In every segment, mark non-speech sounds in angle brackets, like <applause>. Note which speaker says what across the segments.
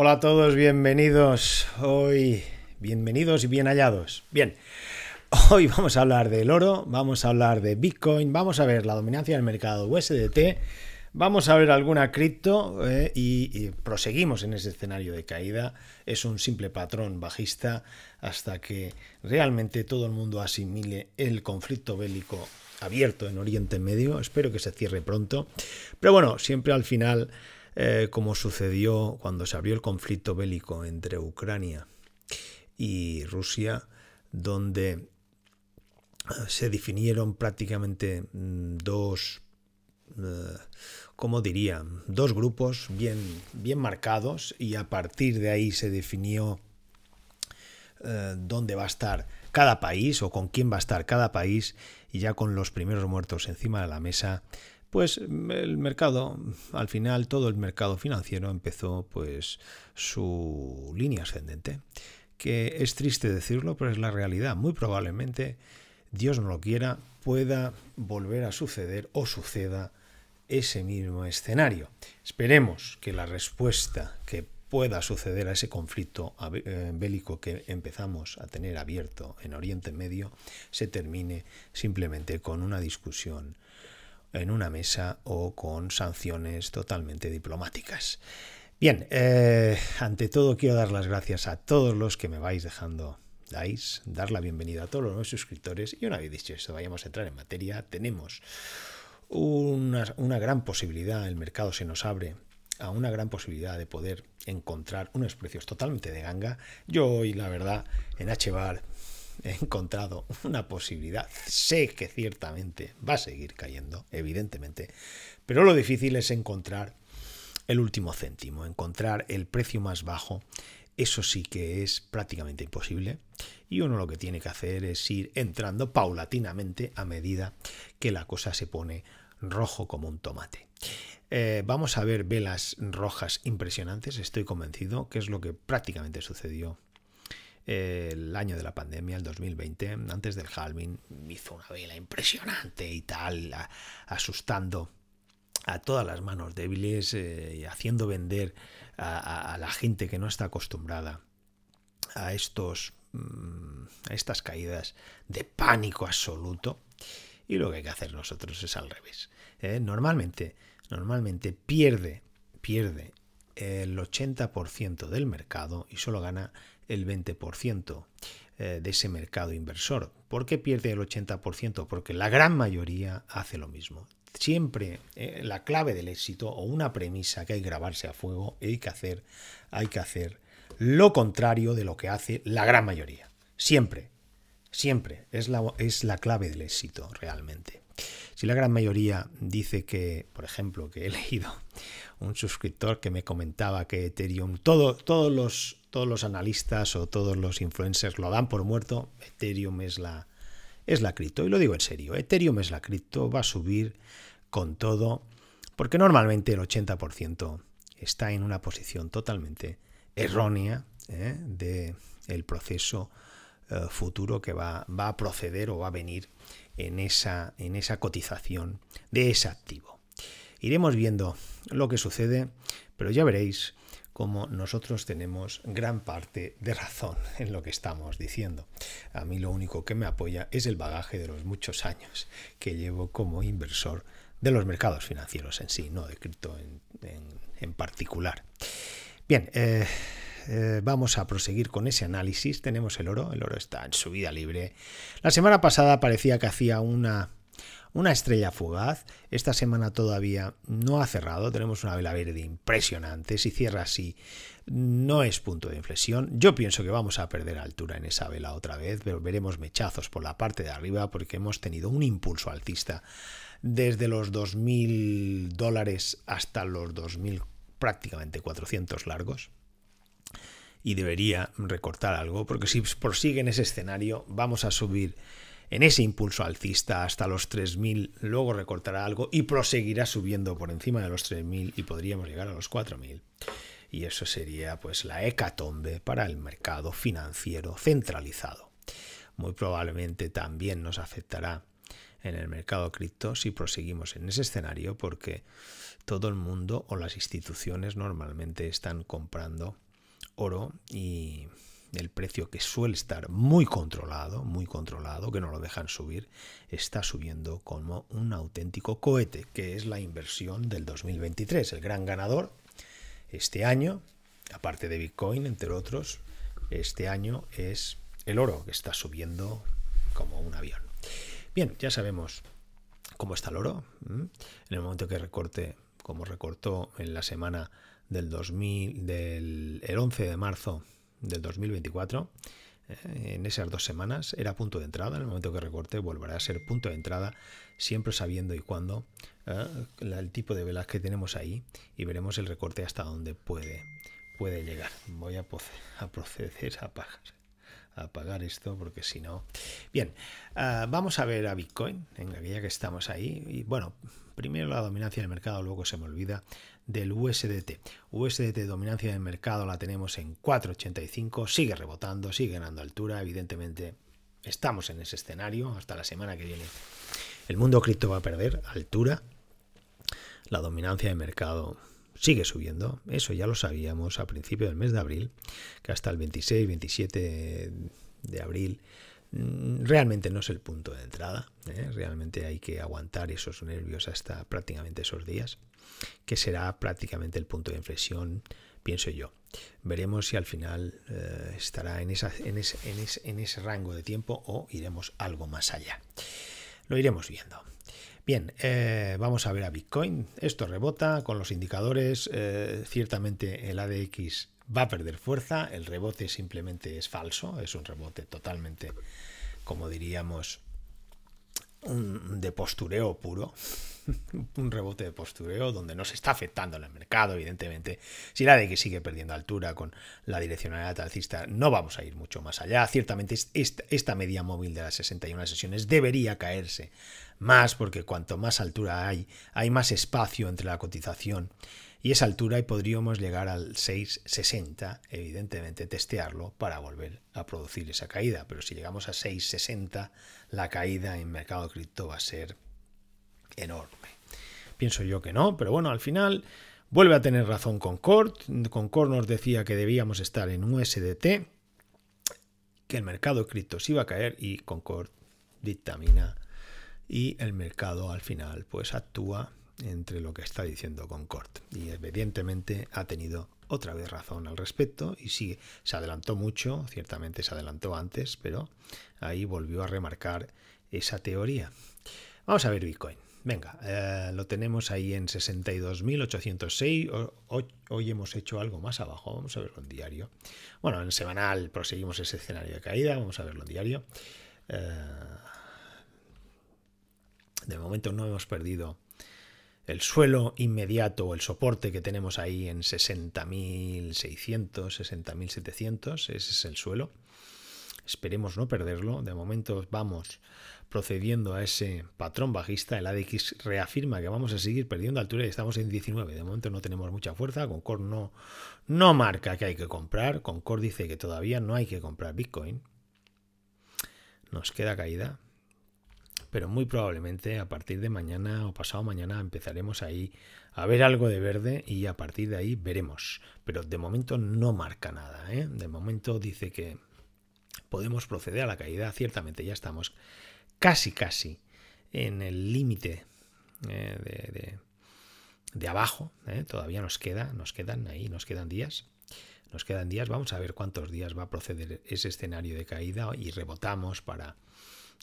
Speaker 1: Hola a todos, bienvenidos hoy, bienvenidos y bien hallados. Bien, hoy vamos a hablar del oro, vamos a hablar de Bitcoin, vamos a ver la dominancia del mercado USDT, vamos a ver alguna cripto eh, y, proseguimos en ese escenario de caída. Es un simple patrón bajista hasta que realmente todo el mundo asimile el conflicto bélico abierto en Oriente Medio. Espero que se cierre pronto. Pero bueno, siempre al final eh, como sucedió cuando se abrió el conflicto bélico entre Ucrania y Rusia, donde eh, se definieron prácticamente mm, dos, eh, como diría? Dos grupos bien, bien marcados y a partir de ahí se definió dónde va a estar cada país o con quién va a estar cada país y ya con los primeros muertos encima de la mesa pues mm, el mercado, al final todo el mercado financiero empezó pues su línea ascendente, que es triste decirlo, pero es la realidad. Muy probablemente, Dios no lo quiera, pueda volver a suceder o suceda ese mismo escenario. Esperemos que la respuesta que pueda suceder a ese conflicto eh, bélico que empezamos a tener abierto en Oriente Medio se termine simplemente con una discusión en una mesa o con sanciones totalmente diplomáticas. Bien, eh, ante todo quiero dar las gracias a todos los que me vais dejando dais, dar la bienvenida a todos los nuevos suscriptores y una vez dicho esto, vayamos a entrar en materia. Tenemos una, una gran posibilidad, el mercado se nos abre a una gran posibilidad de poder encontrar unos precios totalmente de ganga. Yo hoy, la verdad, en HBAR he encontrado una posibilidad. Sé que ciertamente va a seguir cayendo, evidentemente, pero lo difícil es encontrar el último céntimo, encontrar el precio más bajo. Eso sí que es prácticamente imposible y uno lo que tiene que hacer es ir entrando paulatinamente a medida que la cosa se pone rojo como un tomate. Eh, vamos a ver velas rojas impresionantes, estoy convencido que es lo que prácticamente sucedió el año de la pandemia, el 2020, antes del halving, hizo una vela impresionante y tal, asustando a todas las manos débiles, eh, y haciendo vender a, la gente que no está acostumbrada a estos mm, a estas caídas de pánico absoluto y lo que hay que hacer nosotros es al revés ¿eh? normalmente normalmente pierde pierde el 80% del mercado y solo gana el 20% eh, de ese mercado inversor. ¿Por qué pierde el 80%? Porque la gran mayoría hace lo mismo. Siempre eh, la clave del éxito o una premisa que hay que grabarse a fuego, hay que hacer, hay que hacer lo contrario de lo que hace la gran mayoría. Siempre, siempre. Es la, es la clave del éxito realmente. Si la gran mayoría dice que, por ejemplo, que he <laughs> leído un suscriptor que me comentaba que Ethereum, todo, todos los todos los analistas o todos los influencers lo dan por muerto, Ethereum es la, es la cripto. Y lo digo en serio, Ethereum es la cripto, va a subir con todo, porque normalmente el 80% está en una posición totalmente errónea ¿eh? del proceso eh, futuro que va, a proceder o va a venir en esa, en esa cotización de ese activo. Iremos viendo lo que sucede, pero ya veréis como nosotros tenemos gran parte de razón en lo que estamos diciendo. A mí lo único que me apoya es el bagaje de los muchos años que llevo como inversor de los mercados financieros en sí, no de cripto en, particular. Bien, eh, eh, vamos a proseguir con ese análisis. Tenemos el oro, el oro está en subida libre. La semana pasada parecía que hacía una una estrella fugaz, esta semana todavía no ha cerrado, tenemos una vela verde impresionante, si cierra así no es punto de inflexión. Yo pienso que vamos a perder altura en esa vela otra vez, pero veremos mechazos por la parte de arriba porque hemos tenido un impulso alcista desde los 2.000 dólares hasta los 2.000 prácticamente 400 largos y debería recortar algo, porque si prosigue en ese escenario vamos a subir en ese impulso alcista hasta los 3.000, luego recortará algo y proseguirá subiendo por encima de los 3.000 y podríamos llegar a los 4.000. Y eso sería pues la hecatombe para el mercado financiero centralizado. Muy probablemente también nos afectará en el mercado cripto si proseguimos en ese escenario porque todo el mundo o las instituciones normalmente están comprando oro y el precio que suele estar muy controlado, muy controlado, que no lo dejan subir, está subiendo como un auténtico cohete, que es la inversión del 2023. El gran ganador este año, aparte de Bitcoin, entre otros, este año es el oro, que está subiendo como un avión. Bien, ya sabemos cómo está el oro. En el momento que recorte, como recortó en la semana del 2000, del 11 de marzo del 2024, eh, en esas dos semanas era punto de entrada, en el momento que recorte volverá a ser punto de entrada, siempre sabiendo y cuándo eh, el tipo de velas que tenemos ahí y veremos el recorte hasta dónde puede, puede llegar. Voy a, proceder a apagar, a pagar esto porque si no... Bien, ah, vamos a ver a Bitcoin, en aquella que estamos ahí. Y bueno, primero la dominancia del mercado, luego se me olvida del USDT. USDT dominancia del mercado la tenemos en 4,85, sigue rebotando, sigue ganando altura, evidentemente estamos en ese escenario hasta la semana que viene. El mundo cripto va a perder altura, la dominancia de mercado sigue subiendo, eso ya lo sabíamos a principio del mes de abril, que hasta el 26, 27 de abril Mm, realmente no es el punto de entrada. ¿eh? Realmente hay que aguantar esos nervios hasta prácticamente esos días, que será prácticamente el punto de inflexión, pienso yo. Veremos si al final eh, estará en, ese, rango de tiempo o iremos algo más allá. Lo iremos viendo. Bien, eh, vamos a ver a Bitcoin. Esto rebota con los indicadores. ciertamente el ADX va a perder fuerza, el rebote simplemente es falso, es un rebote totalmente, como diríamos, de postureo puro, <laughs> un rebote de postureo donde no se está afectando en el mercado, evidentemente. Si la de que sigue perdiendo altura con la direccionalidad alcista, no vamos a ir mucho más allá. Ciertamente esta, esta media móvil de las 61 sesiones debería caerse más porque cuanto más altura hay, hay más espacio entre la cotización y esa altura y podríamos llegar al 6,60, evidentemente testearlo para volver a producir esa caída, pero si llegamos a 6,60 la caída en mercado cripto va a ser enorme. Pienso yo que no, pero bueno, al final vuelve a tener razón Concord, Concord nos decía que debíamos estar en un USDT, que el mercado cripto se iba a caer y Concord dictamina y el mercado al final pues actúa entre lo que está diciendo Concord. Y evidentemente ha tenido otra vez razón al respecto y sí, se adelantó mucho, ciertamente se adelantó antes, pero ahí volvió a remarcar esa teoría. Vamos a ver Bitcoin. Venga, eh, lo tenemos ahí en 62.806. Hoy, hoy hemos hecho algo más abajo. Vamos a verlo en diario. Bueno, en semanal proseguimos ese escenario de caída. Vamos a verlo en diario. Eh, de momento no hemos perdido el suelo inmediato o el soporte que tenemos ahí en 60.600, 60.700, ese es el suelo. Esperemos no perderlo. De momento vamos procediendo a ese patrón bajista. El ADX reafirma que vamos a seguir perdiendo altura y estamos en 19. De momento no tenemos mucha fuerza. Concord no, no marca que hay que comprar. Concord dice que todavía no hay que comprar Bitcoin. Nos queda caída pero muy probablemente a partir de mañana o pasado mañana empezaremos ahí a ver algo de verde y a partir de ahí veremos. Pero de momento no marca nada. ¿eh? De momento dice que podemos proceder a la caída. Ciertamente ya estamos casi, casi en el límite eh, de, abajo. ¿eh? Todavía nos queda, nos quedan ahí, nos quedan días. Nos quedan días, vamos a ver cuántos días va a proceder ese escenario de caída y rebotamos para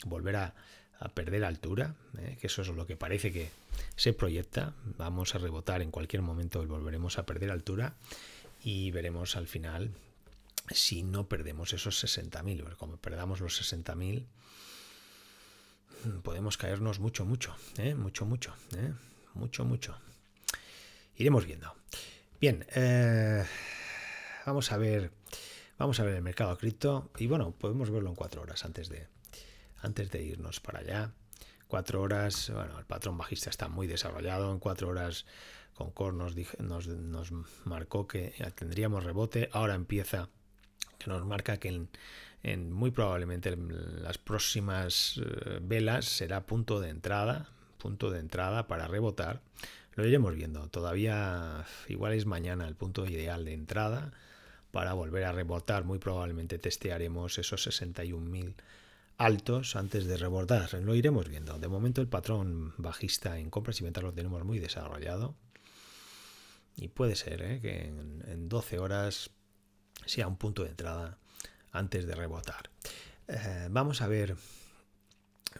Speaker 1: volver a a perder altura, ¿eh? que eso es lo que parece que se proyecta. Vamos a rebotar en cualquier momento y volveremos a perder altura y veremos al final si no perdemos esos 60.000. como perdamos los 60.000, podemos caernos mucho, mucho, ¿eh? mucho, mucho, ¿eh? mucho, mucho. Iremos viendo. Bien, vamos a ver. Vamos a ver el mercado cripto y bueno, podemos verlo en cuatro horas antes de, antes de irnos para allá. Cuatro horas, bueno, el patrón bajista está muy desarrollado, en cuatro horas Concord nos, nos, marcó que tendríamos rebote, ahora empieza que nos marca que en, muy probablemente las próximas eh, velas será punto de entrada, punto de entrada para rebotar. Lo iremos viendo. Todavía igual es mañana el punto ideal de entrada para volver a rebotar. Muy probablemente testearemos esos 61.000 altos antes de rebotar. Lo iremos viendo. De momento el patrón bajista en compras y ventas lo tenemos muy desarrollado. Y puede ser ¿eh? que en, 12 horas sea un punto de entrada antes de rebotar. Eh, vamos a ver.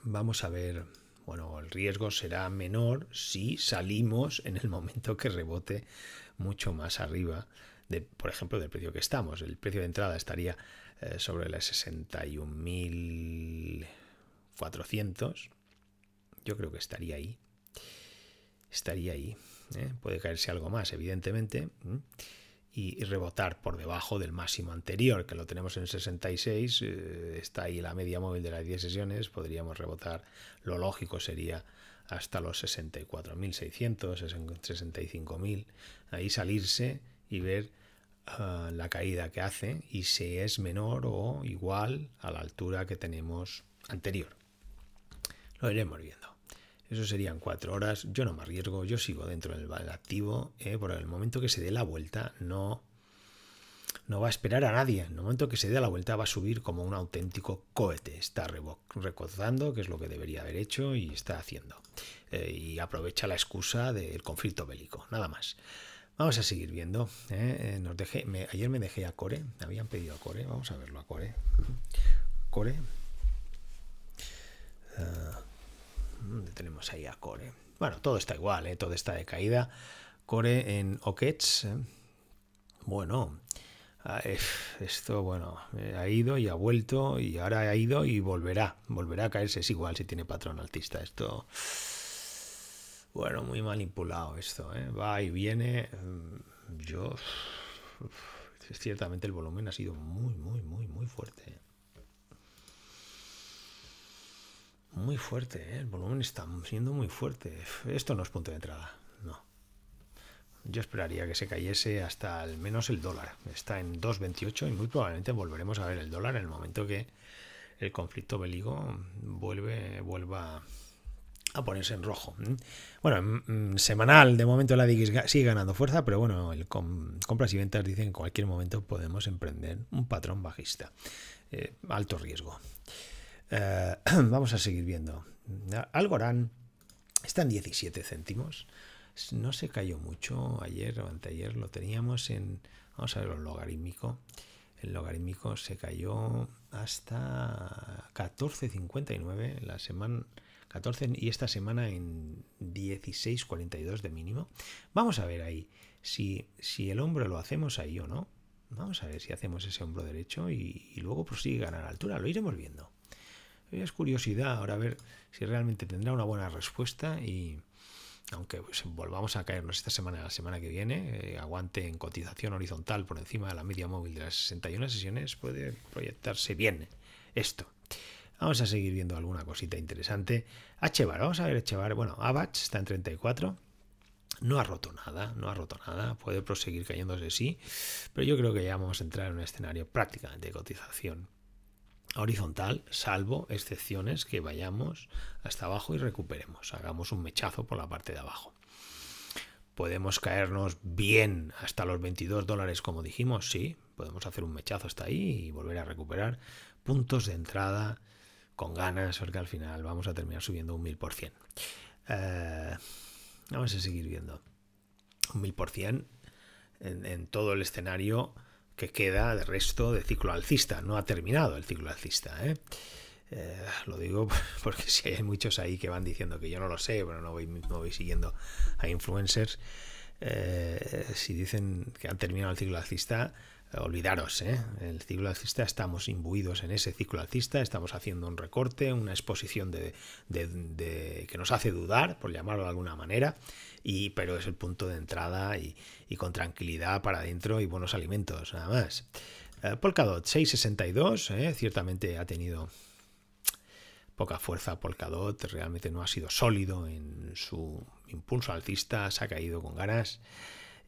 Speaker 1: Vamos a ver. Bueno, el riesgo será menor si salimos en el momento que rebote mucho más arriba, de, por ejemplo, del precio que estamos. El precio de entrada estaría eh, sobre las 61.400. Yo creo que estaría ahí. Estaría ahí. ¿eh? Puede caerse algo más, evidentemente. Y, rebotar por debajo del máximo anterior, que lo tenemos en 66. Eh, está ahí la media móvil de las 10 sesiones. Podríamos rebotar. Lo lógico sería hasta los 64.600, 65.000. Ahí salirse y ver Ah, la caída que hace y si es menor o igual a la altura que tenemos anterior. Lo iremos viendo. Eso serían cuatro horas. Yo no me arriesgo, yo sigo dentro del activo. Eh, por el momento que se dé la vuelta, no, no va a esperar a nadie. En el momento que se dé la vuelta, va a subir como un auténtico cohete. Está recozando, que es lo que debería haber hecho y está haciendo. Eh, y aprovecha la excusa del conflicto bélico, nada más. Vamos a seguir viendo. ¿eh? Eh, ayer me dejé a Core, me habían pedido a Core, vamos a verlo a Core. Core. Ah, ¿Dónde tenemos ahí a Core? Bueno, todo está igual, ¿eh? todo está de caída. Core en Okets. Bueno, ah, esto, bueno, ha ido y ha vuelto y ahora ha ido y volverá. Volverá a caerse, es igual si tiene patrón altista. Esto bueno, muy manipulado esto, ¿eh? va y viene. Mm, yo, ciertamente el volumen ha sido muy, muy, muy, muy fuerte. ¿eh? Muy fuerte, ¿eh? el volumen está siendo muy fuerte. Esto no es punto de entrada, no. Yo esperaría que se cayese hasta al menos el dólar. Está en 2.28 y muy probablemente volveremos a ver el dólar en el momento que el conflicto bélico vuelve, vuelva a ponerse en rojo. Bueno, semanal, de momento la digis sigue ganando fuerza, pero bueno, compras y ventas dicen que en cualquier momento podemos emprender un patrón bajista. Eh, alto riesgo. Eh, <clears throat> vamos a seguir viendo. Algorand está en 17 céntimos. No se cayó mucho ayer o anteayer, lo teníamos en. Vamos a ver, el logarítmico. El logarítmico se cayó hasta 14.59 la semana 14 y esta semana en 16.42 de mínimo. Vamos a ver ahí si, si el hombro lo hacemos ahí o no. Vamos a ver si hacemos ese hombro derecho y, luego pues a ganar altura, lo iremos viendo. Es curiosidad ahora a ver si realmente tendrá una buena respuesta y aunque pues, volvamos a caernos esta semana, la semana que viene, eh, aguante en cotización horizontal por encima de la media móvil de las 61 sesiones, puede proyectarse bien esto. Vamos a seguir viendo alguna cosita interesante. Achevar, vamos a ver chevar Bueno, Abach está en 34. No ha roto nada, no ha roto nada. Puede proseguir cayéndose, sí. Pero yo creo que ya vamos a entrar en un escenario prácticamente de cotización horizontal, salvo excepciones que vayamos hasta abajo y recuperemos. Hagamos un mechazo por la parte de abajo. Podemos caernos bien hasta los 22 dólares, como dijimos, sí. Podemos hacer un mechazo hasta ahí y volver a recuperar puntos de entrada con ganas, porque al final vamos a terminar subiendo un por cien. Eh, vamos a seguir viendo. Un mil por cien en todo el escenario que queda de resto de ciclo alcista. No ha terminado el ciclo alcista. ¿eh? Eh, lo digo <laughs> porque si hay muchos ahí que van diciendo que yo no lo sé, pero no voy, no voy siguiendo a influencers. si dicen que han terminado el ciclo alcista, olvidaros, ¿eh? el ciclo alcista estamos imbuidos en ese ciclo alcista, estamos haciendo un recorte, una exposición de, que nos hace dudar, por llamarlo de alguna manera, y, pero es el punto de entrada y, con tranquilidad para adentro y buenos alimentos, nada más. Eh, Polkadot 662, ¿eh? ciertamente ha tenido poca fuerza Polkadot, realmente no ha sido sólido en su impulso alcista, se ha caído con ganas.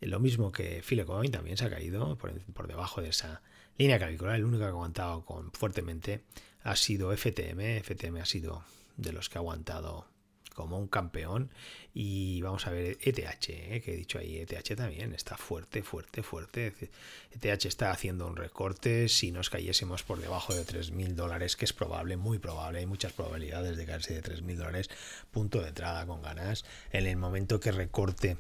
Speaker 1: Lo mismo que Filecoin también se ha caído por, debajo de esa línea clavicular. El único que ha aguantado con, fuertemente ha sido FTM. FTM ha sido de los que ha aguantado como un campeón. Y vamos a ver ETH, eh, que he dicho ahí, ETH también está fuerte, fuerte, fuerte. ETH e está haciendo un recorte. Si nos cayésemos por debajo de 3.000 dólares, que es probable, muy probable, hay muchas probabilidades de caerse de 3.000 dólares, punto de entrada con ganas. En el momento que recorte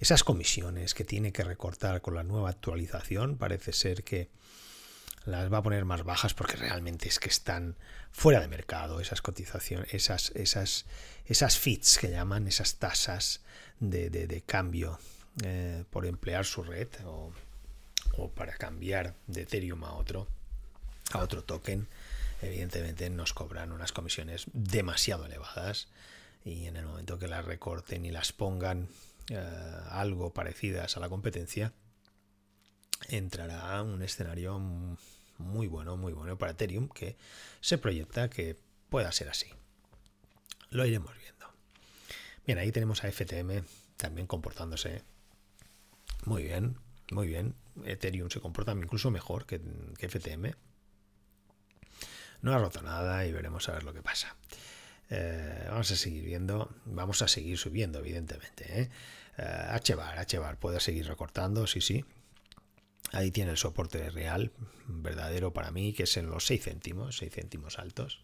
Speaker 1: esas comisiones que tiene que recortar con la nueva actualización, parece ser que las va a poner más bajas porque realmente es que están fuera de mercado esas cotizaciones, esas, esas, esas feeds que llaman, esas tasas de, cambio eh, por emplear su red o, o, para cambiar de Ethereum a otro, a otro token. Evidentemente nos cobran unas comisiones demasiado elevadas y en el momento que las recorten y las pongan eh, algo parecidas a la competencia, entrará un escenario muy bueno, muy bueno para Ethereum que se proyecta que pueda ser así. Lo iremos viendo. Bien, ahí tenemos a FTM también comportándose muy bien, muy bien. Ethereum se comporta incluso mejor que FTM. No ha roto nada y veremos a ver lo que pasa. Eh, vamos a seguir viendo, vamos a seguir subiendo, evidentemente. H-Bar, h Hbar, puede seguir recortando, sí, sí. Ahí tiene el soporte real, verdadero para mí, que es en los 6 céntimos, 6 céntimos altos.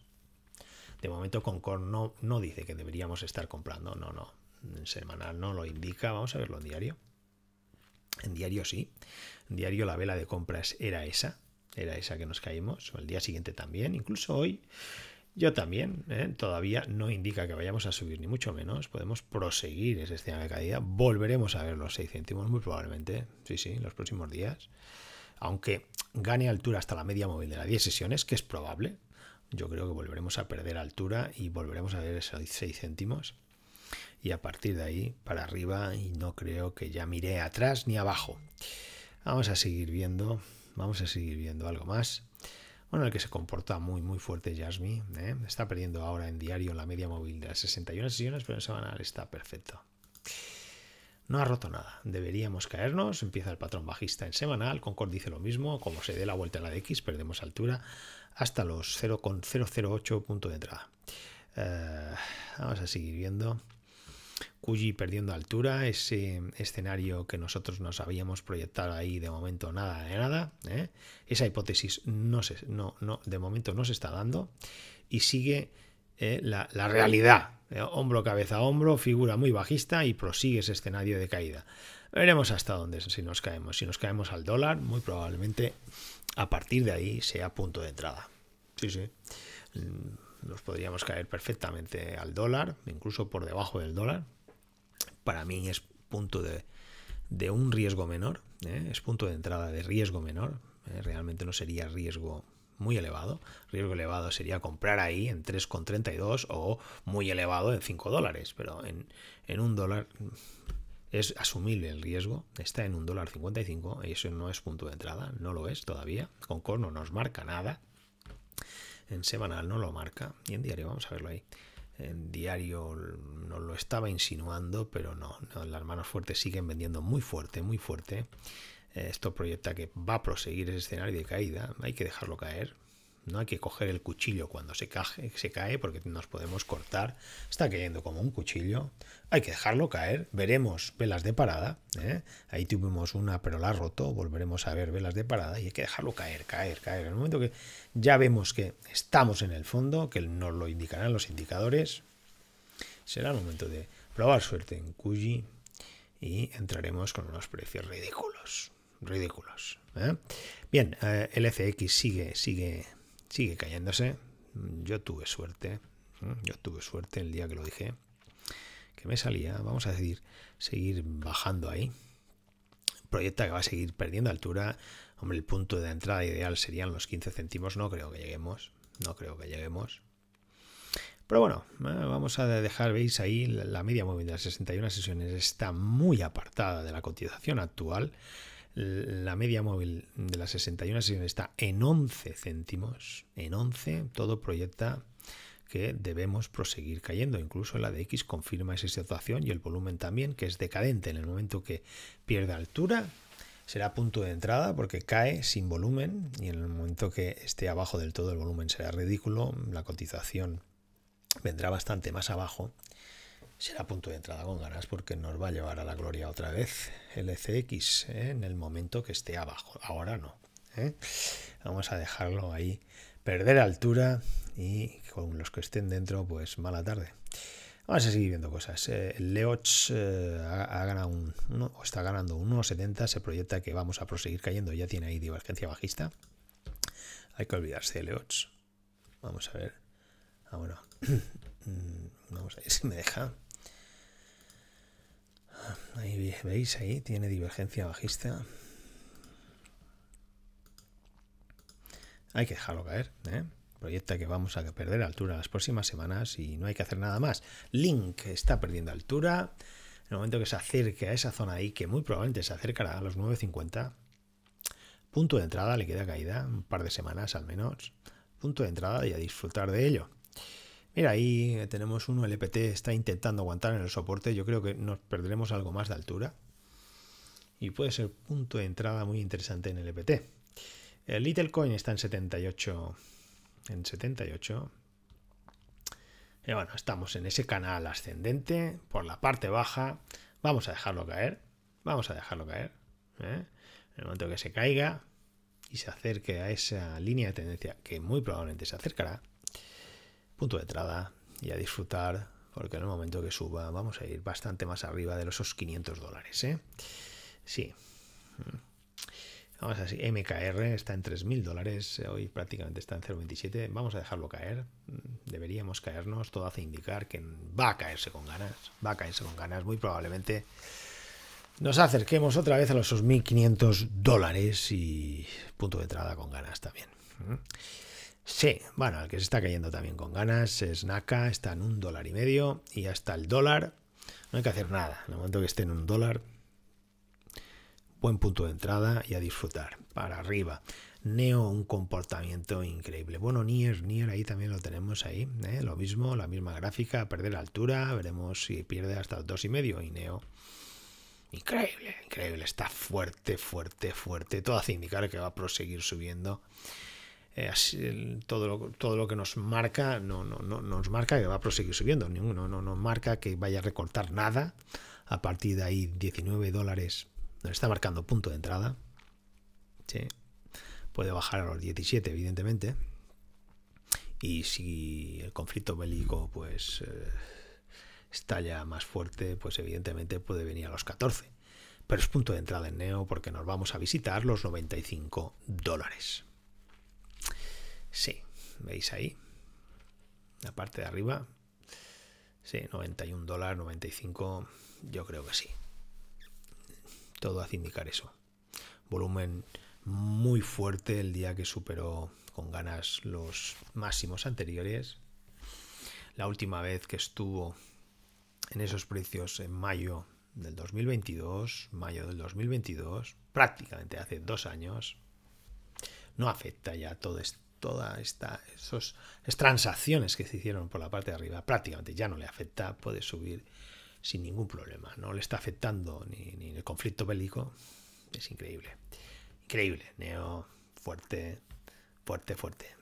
Speaker 1: De momento Concord no, no dice que deberíamos estar comprando, no, no. En semanal no lo indica, vamos a verlo en diario. En diario sí. En diario la vela de compras era esa, era esa que nos caímos. El día siguiente también, incluso hoy yo también, ¿eh? todavía no indica que vayamos a subir ni mucho menos, podemos proseguir ese escenario de caída, volveremos a ver los 6 céntimos muy probablemente, sí, sí, en los próximos días, aunque gane altura hasta la media móvil de las 10 sesiones, que es probable, yo creo que volveremos a perder altura y volveremos a ver esos 6 céntimos y a partir de ahí para arriba y no creo que ya mire atrás ni abajo. Vamos a seguir viendo, vamos a seguir viendo algo más bueno, el que se comporta muy, muy fuerte Jasmine. ¿eh? Está perdiendo ahora en diario la media móvil de las 61 sesiones, pero en semanal está perfecto. No ha roto nada. Deberíamos caernos. Empieza el patrón bajista en semanal. Concord dice lo mismo. Como se dé la vuelta a la de X, perdemos altura hasta los 0,008 punto de entrada. Eh, vamos a seguir viendo. Cuyi perdiendo altura, ese escenario que nosotros nos habíamos proyectar ahí de momento nada de nada. ¿eh? Esa hipótesis no no, no, de momento no se está dando y sigue ¿eh? la, realidad. ¿eh? hombro, cabeza, a hombro, figura muy bajista y prosigue ese escenario de caída. Veremos hasta dónde si nos caemos. Si nos caemos al dólar, muy probablemente a partir de ahí sea punto de entrada. Sí, sí mm nos podríamos caer perfectamente al dólar, incluso por debajo del dólar. Para mí es punto de, de un riesgo menor, ¿eh? es punto de entrada de riesgo menor, ¿eh? realmente no sería riesgo muy elevado. Riesgo elevado sería comprar ahí en 3,32 o muy elevado en 5 dólares, pero en, en un dólar es asumible el riesgo, está en un dólar 55 y eso no es punto de entrada, no lo es todavía. Con Core no nos marca nada en semanal no lo marca y en diario vamos a verlo ahí. En diario no lo estaba insinuando, pero no, no las manos fuertes siguen vendiendo muy fuerte, muy fuerte. Eh, esto proyecta que va a proseguir ese escenario de caída, hay que dejarlo caer, no hay que coger el cuchillo cuando se cae, se cae porque nos podemos cortar. Está cayendo como un cuchillo. Hay que dejarlo caer. Veremos velas de parada. ¿eh? Ahí tuvimos una, pero la roto. Volveremos a ver velas de parada y hay que dejarlo caer, caer, caer. En el momento que ya vemos que estamos en el fondo, que nos lo indicarán los indicadores, será el momento de probar suerte en Cuji y entraremos con unos precios ridículos. Ridículos. ¿eh? Bien, eh, el FX sigue, sigue sigue cayéndose. Mm, yo tuve suerte, ¿eh? yo tuve suerte el día que lo dije, que me salía, vamos a decir, seguir bajando ahí. Proyecta que va a seguir perdiendo altura. Hombre, el punto de entrada ideal serían los 15 céntimos. No creo que lleguemos. No creo que lleguemos. Pero bueno, ¿eh? vamos a dejar, veis ahí, la media móvil de las 61 sesiones está muy apartada de la cotización actual. La media móvil de las 61 sesión está en 11 céntimos. En 11 todo proyecta que debemos proseguir cayendo. Incluso la de X confirma esa situación y el volumen también, que es decadente. En el momento que pierda altura, será punto de entrada porque cae sin volumen y en el momento que esté abajo del todo el volumen será ridículo, la cotización vendrá bastante más abajo será punto de entrada con ganas porque nos va a llevar a la gloria otra vez el ECX ¿eh? en el momento que esté abajo. Ahora no. ¿eh? Vamos a dejarlo ahí, perder altura y con los que estén dentro, pues mala tarde. Vamos a seguir viendo cosas. Eh, el ha, ganado un, o está ganando 1,70. Se proyecta que vamos a proseguir cayendo. Ya tiene ahí divergencia bajista. Hay que olvidarse de Leots. Vamos a ver. Ah, bueno. <clears throat> Mm, vamos a ver si me deja. Ahí veis, ahí tiene divergencia bajista. Hay que dejarlo caer, ¿eh? Proyecta que vamos a perder altura las próximas semanas y no hay que hacer nada más. Link está perdiendo altura. En el momento que se acerque a esa zona ahí, que muy probablemente se acercará a los 9.50, punto de entrada, le queda caída, un par de semanas al menos. Punto de entrada y a disfrutar de ello. Mira, ahí eh, tenemos uno, el EPT está intentando aguantar en el soporte, yo creo que nos perderemos algo más de altura y puede ser punto de entrada muy interesante en el EPT. El Littlecoin está en 78, en 78. Y bueno, estamos en ese canal ascendente, por la parte baja, vamos a dejarlo caer, vamos a dejarlo caer. ¿eh? En el momento que se caiga y se acerque a esa línea de tendencia que muy probablemente se acercará, punto de entrada y a disfrutar, porque en el momento que suba vamos a ir bastante más arriba de los 500 dólares. ¿eh? Sí. Vamos MKR está en 3.000 dólares, hoy prácticamente está en 0.27, vamos a dejarlo caer, deberíamos caernos, todo hace indicar que va a caerse con ganas, va a caerse con ganas, muy probablemente nos acerquemos otra vez a los 1500 dólares y punto de entrada con ganas también. Sí, bueno, el que se está cayendo también con ganas es Naka, está en un dólar y medio y hasta el dólar. No hay que hacer nada. En el momento que esté en un dólar, buen punto de entrada y a disfrutar. Para arriba. Neo, un comportamiento increíble. Bueno, Nier, Nier ahí también lo tenemos ahí. ¿eh? Lo mismo, la misma gráfica, perder altura. Veremos si pierde hasta el dos y medio. Y Neo. Increíble, increíble. Está fuerte, fuerte, fuerte. Todo hace indicar que va a proseguir subiendo. Eh, todo, lo, todo lo que nos marca, no, no, nos marca que va a proseguir subiendo, no nos marca que vaya a recortar nada. A partir de ahí, 19 dólares nos está marcando punto de entrada. Puede bajar a los 17, evidentemente. Y si el conflicto bélico, pues. Eh, está ya más fuerte, pues evidentemente puede venir a los 14. Pero es punto de entrada en Neo porque nos vamos a visitar los 95 dólares. Sí, veis ahí, la parte de arriba, sí, 91 dólares, 95, yo creo que sí. Todo hace indicar eso. Volumen muy fuerte el día que superó con ganas los máximos anteriores. La última vez que estuvo en esos precios en mayo del 2022, mayo del 2022, prácticamente hace dos años, no afecta ya todo esto, todas estas transacciones que se hicieron por la parte de arriba prácticamente ya no le afecta, puede subir sin ningún problema. No le está afectando ni, ni el conflicto bélico. Es increíble. Increíble. Neo, fuerte, fuerte, fuerte.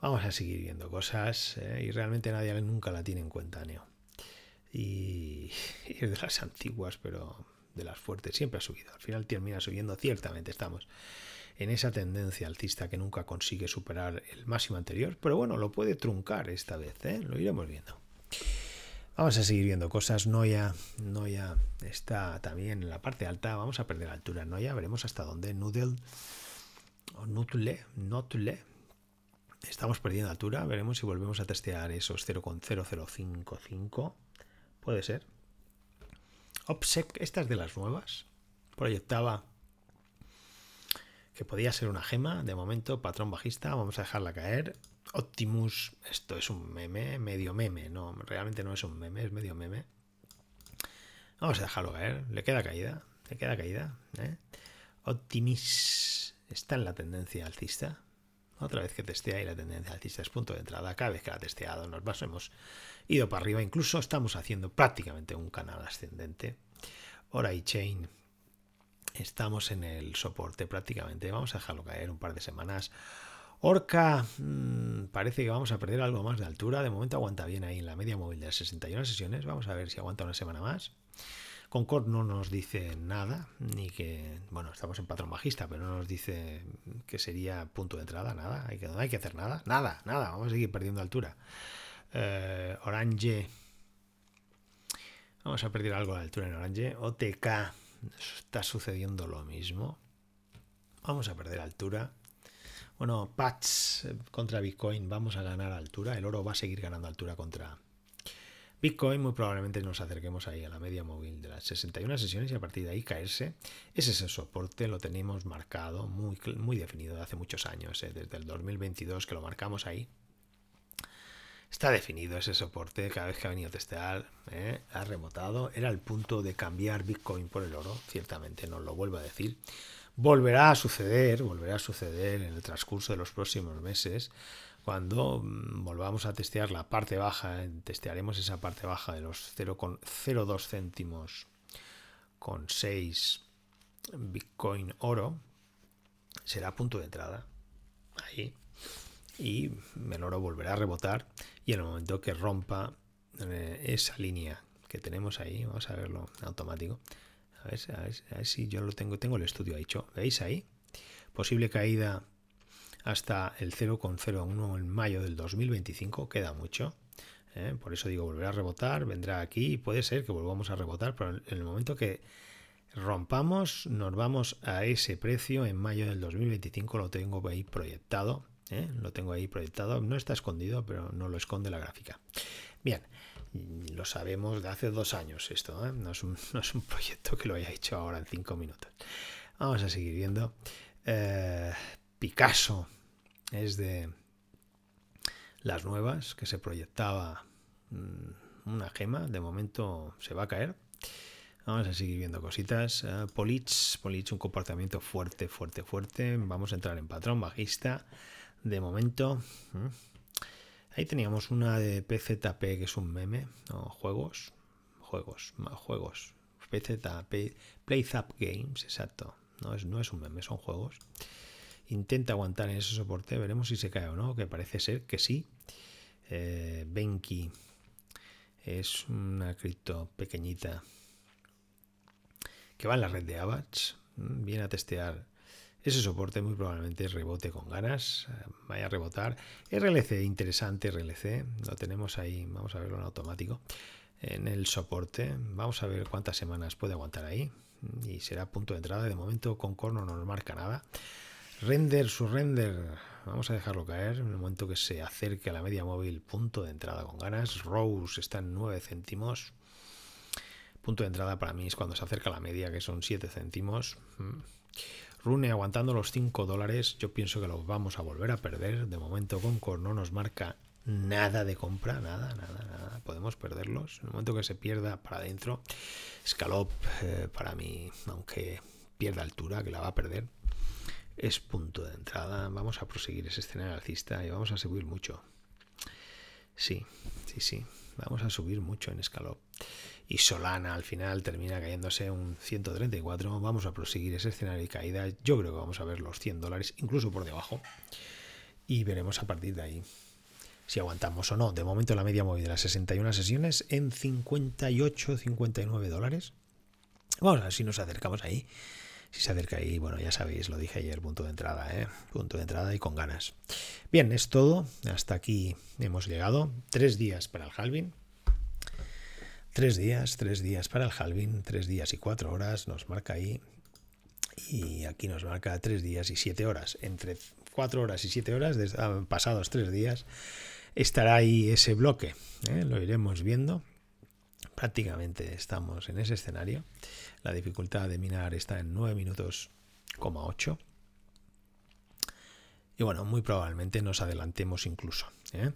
Speaker 1: Vamos a seguir viendo cosas eh, y realmente nadie nunca la tiene en cuenta, Neo. <laughs> y es de las antiguas, pero de las fuertes. Siempre ha subido. Al final termina subiendo, ciertamente estamos en esa tendencia alcista que nunca consigue superar el máximo anterior, pero bueno, lo puede truncar esta vez, ¿eh? lo iremos viendo. Vamos a seguir viendo cosas. Noya, Noya está también en la parte alta. Vamos a perder altura no Noya. Veremos hasta dónde Noodle o Nutle, Estamos perdiendo altura. Veremos si volvemos a testear esos 0,0055. Puede ser. OPSEC, estas de las nuevas. Proyectaba que podía ser una gema, de momento, patrón bajista, vamos a dejarla caer. Optimus, esto es un meme, medio meme, no, realmente no es un meme, es medio meme. Vamos a dejarlo caer, le queda caída, le queda caída. ¿eh? Optimus está en la tendencia alcista. Otra vez que testea y la tendencia alcista es punto de entrada. Cada vez que la ha testeado nos hemos ido para arriba. Incluso estamos haciendo prácticamente un canal ascendente. Hora y chain estamos en el soporte prácticamente. Vamos a dejarlo caer un par de semanas. Orca mm, parece que vamos a perder algo más de altura. De momento aguanta bien ahí en la media móvil de las 61 sesiones. Vamos a ver si aguanta una semana más. Concord no nos dice nada, ni que, bueno, estamos en patrón bajista, pero no nos dice que sería punto de entrada, nada, hay que, no hay que hacer nada, nada, nada, vamos a seguir perdiendo altura. Eh, Orange, vamos a perder algo de altura en Orange. OTK, está sucediendo lo mismo. Vamos a perder altura. Bueno, Patch eh, contra Bitcoin, vamos a ganar altura. El oro va a seguir ganando altura contra Bitcoin. Muy probablemente nos acerquemos ahí a la media móvil de las 61 sesiones y a partir de ahí caerse. Ese es el soporte, lo tenemos marcado, muy, muy definido de hace muchos años, eh, desde el 2022 que lo marcamos ahí. Está definido ese soporte, cada vez que ha venido a testear, ¿eh? ha rebotado. Era el punto de cambiar Bitcoin por el oro, ciertamente, no lo vuelvo a decir. Volverá a suceder, volverá a suceder en el transcurso de los próximos meses. Cuando mm, volvamos a testear la parte baja, eh, testearemos esa parte baja de los 0,02 céntimos con 6 Bitcoin oro, será punto de entrada. Ahí. Y el oro volverá a rebotar y en el momento que rompa eh, esa línea que tenemos ahí, vamos a verlo automático, a ver, si yo lo tengo, tengo el estudio hecho, ¿veis ahí? Posible caída hasta el 0,01 en mayo del 2025, queda mucho. ¿eh? Por eso digo, volverá a rebotar, vendrá aquí puede ser que volvamos a rebotar, pero en el momento que rompamos, nos vamos a ese precio en mayo del 2025, lo tengo ahí proyectado ¿eh? Lo tengo ahí proyectado, no está escondido, pero no lo esconde la gráfica. Bien, lo sabemos de hace dos años esto, ¿eh? <laughs> no, es un, proyecto que lo haya hecho ahora en cinco minutos. Vamos a seguir viendo. Eh, Picasso es de las nuevas que se proyectaba mm, una gema, de momento se va a caer. Vamos a seguir viendo cositas. Polich un comportamiento fuerte, fuerte, fuerte. Vamos a entrar en patrón bajista de momento. Ahí teníamos una de PZP, que es un meme, no, juegos, juegos, más juegos. PZP, Playzap Games, exacto. No es, no es un meme, son juegos. Intenta aguantar en ese soporte, veremos si se cae o no, que parece ser que sí. Eh, Benki es una cripto pequeñita que va en la red de avax viene a testear ese soporte muy probablemente rebote con ganas, eh, vaya a rebotar. RLC, interesante RLC, lo tenemos ahí, vamos a verlo en automático, en el soporte, vamos a ver cuántas semanas puede aguantar ahí y será punto de entrada, de momento con corno no nos marca nada. Render, su render, vamos a dejarlo caer en el momento que se acerque a la media móvil, punto de entrada con ganas. Rose está en 9 céntimos, punto de entrada para mí es cuando se acerca a la media, que son 7 céntimos. Mm. Rune aguantando los 5 dólares, yo pienso que los vamos a volver a perder. De momento Concord no nos marca nada de compra, nada, nada, nada. Podemos perderlos. En el momento que se pierda para adentro, Scalop eh, para mí, aunque pierda altura, que la va a perder, es punto de entrada. Vamos a proseguir ese escenario alcista y vamos a subir mucho. Sí, sí, sí. Vamos a subir mucho en Scalop y Solana al final termina cayéndose un 134. Vamos a proseguir ese escenario de caída. Yo creo que vamos a ver los 100 dólares, incluso por debajo. Y veremos a partir de ahí si aguantamos o no. De momento la media móvil de las 61 sesiones en 58, 59 dólares. Vamos a ver si nos acercamos ahí. Si se acerca ahí, bueno, ya sabéis, lo dije ayer, punto de entrada, ¿eh? Punto de entrada y con ganas. Bien, es todo. Hasta aquí hemos llegado. Tres días para el halving. Tres días, tres días para el halving, tres días y cuatro horas, nos marca ahí. Y aquí nos marca tres días y siete horas. Entre cuatro horas y siete horas, ah, pasados tres días, estará ahí ese bloque. ¿eh? Lo iremos viendo. Prácticamente estamos en ese escenario. La dificultad de minar está en 9 minutos, 8. Y bueno, muy probablemente nos adelantemos incluso. ¿eh?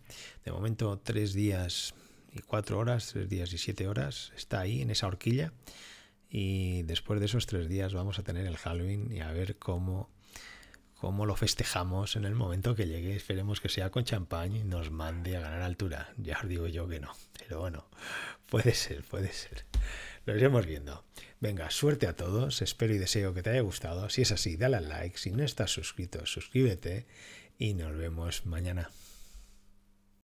Speaker 1: De momento, tres días y cuatro horas, tres días y siete horas, está ahí en esa horquilla. Y después de esos tres días vamos a tener el Halloween y a ver cómo, cómo lo festejamos en el momento que llegue. Esperemos que sea con champán y nos mande a ganar altura. Ya os digo yo que no, pero bueno, puede ser, puede ser. Lo iremos viendo. Venga, suerte a todos. Espero y deseo que te haya gustado. Si es así, dale al like. Si no estás suscrito, suscríbete. Y nos vemos mañana.